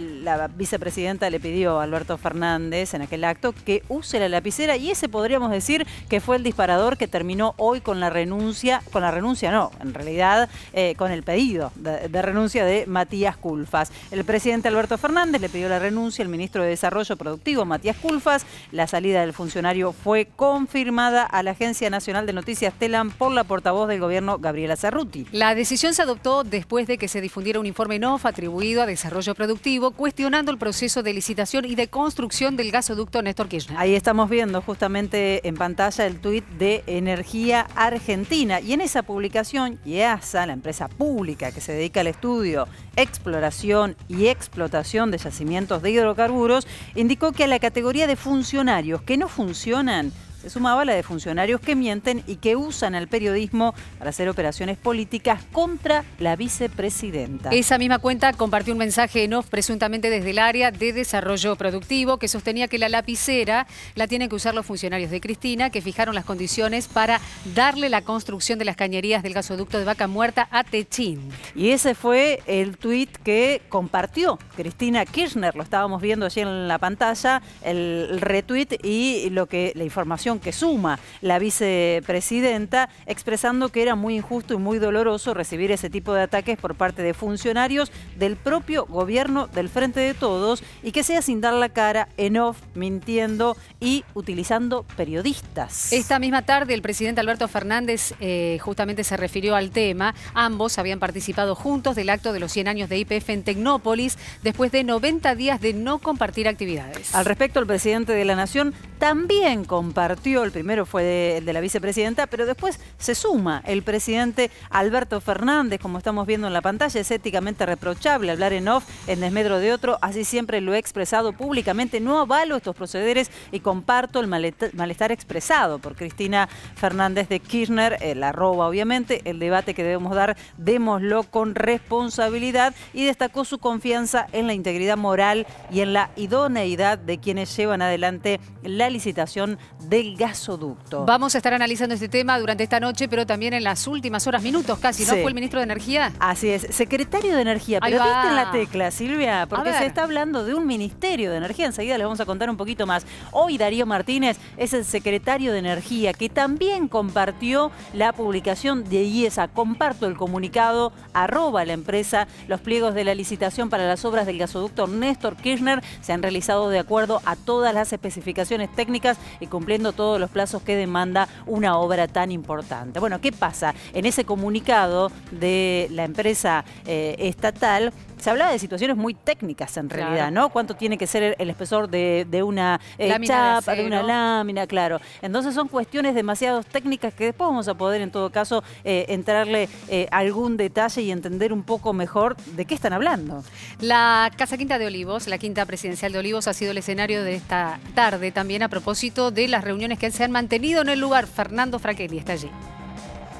la vicepresidenta le pidió a Alberto Fernández en aquel acto que use la lapicera y ese podríamos decir que fue el disparador que terminó hoy con la renuncia, con la renuncia no, en realidad eh, con el pedido de, renuncia de Matías Culfas. El presidente Alberto Fernández le pidió la renuncia al ministro de Desarrollo Productivo, Matías Culfas. La salida del funcionario fue confirmada a la Agencia Nacional de Noticias Telam por la portavoz del gobierno, Gabriela Cerruti. La decisión se adoptó después de que se difundiera un informe NOF atribuido a Desarrollo Productivo cuestionando el proceso de licitación y de construcción del gasoducto Néstor Kirchner. Ahí estamos viendo justamente en pantalla el tuit de Energía Argentina. Y en esa publicación, IEASA, la empresa pública que se dedica al estudio, exploración y explotación de yacimientos de hidrocarburos, indicó que a la categoría de funcionarios que no funcionan, se sumaba la de funcionarios que mienten y que usan al periodismo para hacer operaciones políticas contra la vicepresidenta. Esa misma cuenta compartió un mensaje en off presuntamente desde el área de desarrollo productivo que sostenía que la lapicera la tienen que usar los funcionarios de Cristina que fijaron las condiciones para darle la construcción de las cañerías del gasoducto de Vaca Muerta a Techín. Y ese fue el tuit que compartió Cristina Kirchner, lo estábamos viendo allí en la pantalla, el retweet y lo que la información que suma la vicepresidenta expresando que era muy injusto y muy doloroso recibir ese tipo de ataques por parte de funcionarios del propio gobierno del Frente de Todos y que sea sin dar la cara, en off, mintiendo y utilizando periodistas. Esta misma tarde el presidente Alberto Fernández eh, justamente se refirió al tema. Ambos habían participado juntos del acto de los 100 años de IPF en Tecnópolis después de 90 días de no compartir actividades. Al respecto, el presidente de la Nación también compartió el primero fue el de la vicepresidenta, pero después se suma el presidente Alberto Fernández, como estamos viendo en la pantalla, es éticamente reprochable hablar en off, en desmedro de otro, así siempre lo he expresado públicamente, no avalo estos procederes y comparto el malestar expresado por Cristina Fernández de Kirchner, la arroba obviamente, el debate que debemos dar, démoslo con responsabilidad y destacó su confianza en la integridad moral y en la idoneidad de quienes llevan adelante la licitación de gasoducto. Vamos a estar analizando este tema durante esta noche, pero también en las últimas horas, minutos casi, ¿no? Fue el ministro de Energía. Así es, secretario de Energía. pero viste en la tecla, Silvia, porque se está hablando de un ministerio de Energía. Enseguida les vamos a contar un poquito más. Hoy Darío Martínez es el secretario de Energía, que también compartió la publicación de IESA. Comparto el comunicado, arroba la empresa, los pliegos de la licitación para las obras del gasoducto Néstor Kirchner se han realizado de acuerdo a todas las especificaciones técnicas y cumpliendo todos los plazos que demanda una obra tan importante. Bueno, ¿qué pasa? En ese comunicado de la empresa eh, estatal se hablaba de situaciones muy técnicas en realidad, ¿no? ¿Cuánto tiene que ser el espesor de, una eh, chapa, de, una lámina, claro? Entonces son cuestiones demasiado técnicas que después vamos a poder en todo caso eh, entrarle algún detalle y entender un poco mejor de qué están hablando. La Casa Quinta de Olivos, la Quinta Presidencial de Olivos, ha sido el escenario de esta tarde también a propósito de las reuniones que se han mantenido en el lugar. Fernando Fraquelli está allí.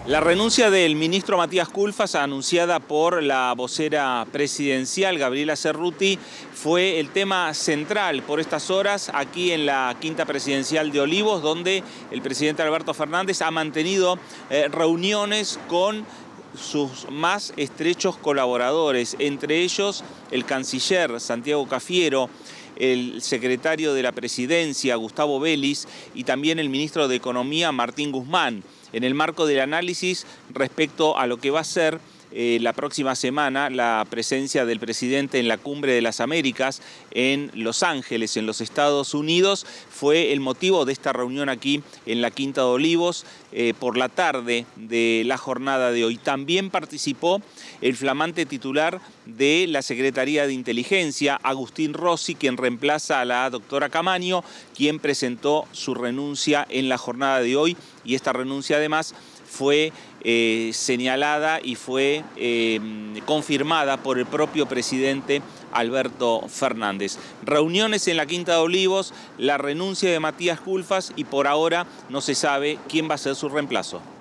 La renuncia del ministro Matías Culfas, anunciada por la vocera presidencial Gabriela Cerruti, fue el tema central por estas horas aquí en la quinta presidencial de Olivos, donde el presidente Alberto Fernández ha mantenido eh, reuniones con sus más estrechos colaboradores, entre ellos el canciller Santiago Cafiero, el secretario de la Presidencia, Gustavo Vélez, y también el ministro de Economía, Martín Guzmán, en el marco del análisis respecto a lo que va a ser eh, la próxima semana la presencia del presidente en la Cumbre de las Américas en Los Ángeles, en los Estados Unidos. Fue el motivo de esta reunión aquí en la Quinta de Olivos eh, por la tarde de la jornada de hoy. También participó el flamante titular de la Secretaría de Inteligencia, Agustín Rossi, quien reemplaza a la doctora Camaño, quien presentó su renuncia en la jornada de hoy y esta renuncia además fue eh, señalada y fue eh, confirmada por el propio presidente Alberto Fernández. Reuniones en la Quinta de Olivos, la renuncia de Matías Culfas y por ahora no se sabe quién va a ser su reemplazo.